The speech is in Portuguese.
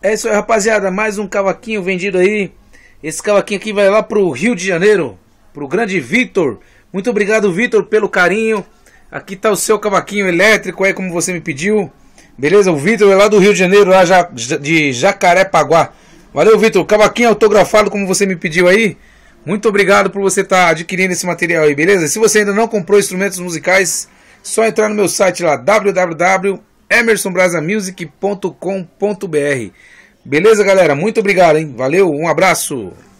É isso aí, rapaziada. Mais um cavaquinho vendido aí. Esse cavaquinho aqui vai lá pro Rio de Janeiro, pro grande Vitor. Muito obrigado, Vitor, pelo carinho. Aqui tá o seu cavaquinho elétrico aí, como você me pediu. Beleza? O Vitor é lá do Rio de Janeiro, lá de Jacarepaguá. Valeu, Vitor. Cavaquinho autografado, como você me pediu aí. Muito obrigado por você estar tá adquirindo esse material aí, beleza? Se você ainda não comprou instrumentos musicais, só entrar no meu site lá, www emersonbrasamusic.com.br. Beleza, galera? Muito obrigado, hein? Valeu, um abraço!